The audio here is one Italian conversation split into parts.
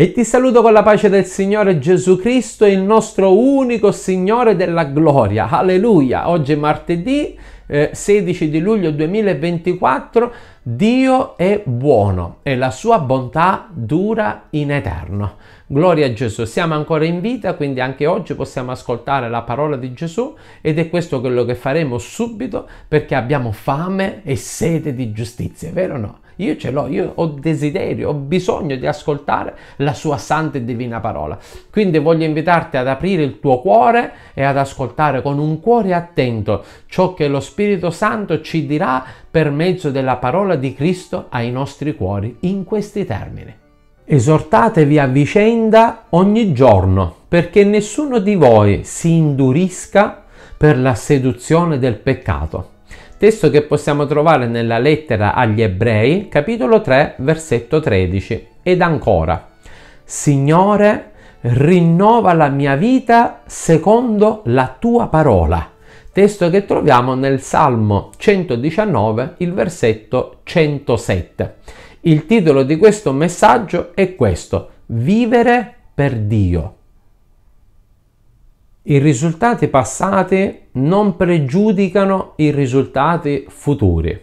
E ti saluto con la pace del Signore Gesù Cristo, il nostro unico Signore della gloria. Alleluia! Oggi è martedì eh, 16 di luglio 2024. Dio è buono e la sua bontà dura in eterno. Gloria a Gesù, siamo ancora in vita, quindi anche oggi possiamo ascoltare la parola di Gesù ed è questo quello che faremo subito perché abbiamo fame e sete di giustizia, vero o no? Io ce l'ho, io ho desiderio, ho bisogno di ascoltare la sua santa e divina parola. Quindi voglio invitarti ad aprire il tuo cuore e ad ascoltare con un cuore attento ciò che lo Spirito Santo ci dirà per mezzo della parola di Cristo ai nostri cuori in questi termini. Esortatevi a vicenda ogni giorno, perché nessuno di voi si indurisca per la seduzione del peccato. Testo che possiamo trovare nella lettera agli ebrei, capitolo 3, versetto 13. Ed ancora, Signore, rinnova la mia vita secondo la tua parola. Testo che troviamo nel Salmo 119, il versetto 107. Il titolo di questo messaggio è questo, Vivere per Dio. I risultati passati non pregiudicano i risultati futuri.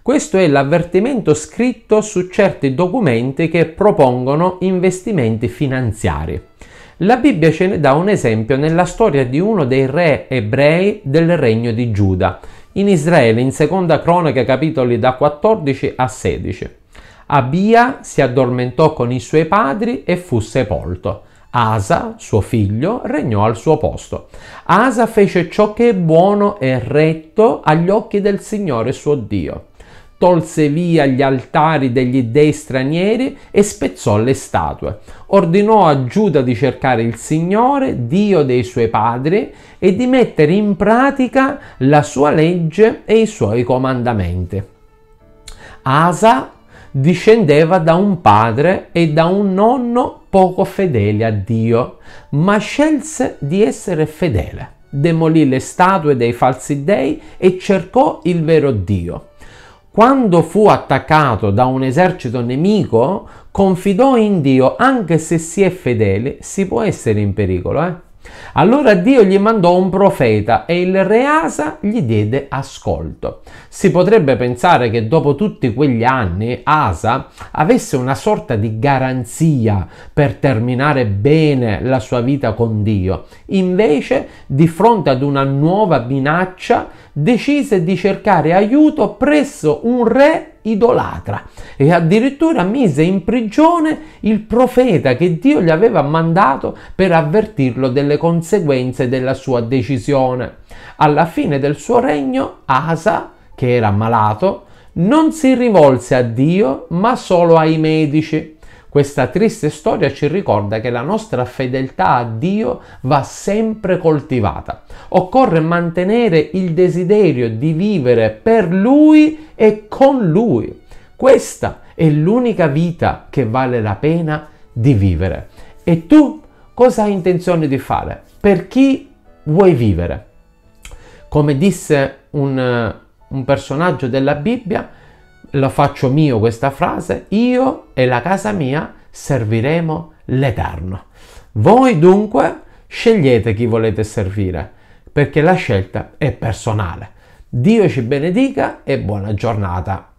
Questo è l'avvertimento scritto su certi documenti che propongono investimenti finanziari. La Bibbia ce ne dà un esempio nella storia di uno dei re ebrei del regno di Giuda, in Israele in seconda cronaca capitoli da 14 a 16. Abia si addormentò con i suoi padri e fu sepolto. Asa, suo figlio, regnò al suo posto. Asa fece ciò che è buono e retto agli occhi del Signore suo Dio. Tolse via gli altari degli dei stranieri e spezzò le statue. Ordinò a Giuda di cercare il Signore, Dio dei suoi padri, e di mettere in pratica la sua legge e i suoi comandamenti. Asa discendeva da un padre e da un nonno poco fedeli a Dio, ma scelse di essere fedele. Demolì le statue dei falsi dei e cercò il vero Dio. Quando fu attaccato da un esercito nemico, confidò in Dio, anche se si è fedeli, si può essere in pericolo, eh? Allora Dio gli mandò un profeta e il re Asa gli diede ascolto. Si potrebbe pensare che dopo tutti quegli anni Asa avesse una sorta di garanzia per terminare bene la sua vita con Dio. Invece, di fronte ad una nuova minaccia, decise di cercare aiuto presso un re idolatra e addirittura mise in prigione il profeta che Dio gli aveva mandato per avvertirlo delle conseguenze della sua decisione. Alla fine del suo regno, Asa, che era malato, non si rivolse a Dio ma solo ai medici questa triste storia ci ricorda che la nostra fedeltà a Dio va sempre coltivata. Occorre mantenere il desiderio di vivere per Lui e con Lui. Questa è l'unica vita che vale la pena di vivere. E tu cosa hai intenzione di fare? Per chi vuoi vivere? Come disse un, eh, un personaggio della Bibbia, la faccio mio questa frase, io e la casa mia serviremo l'Eterno. Voi dunque scegliete chi volete servire, perché la scelta è personale. Dio ci benedica e buona giornata.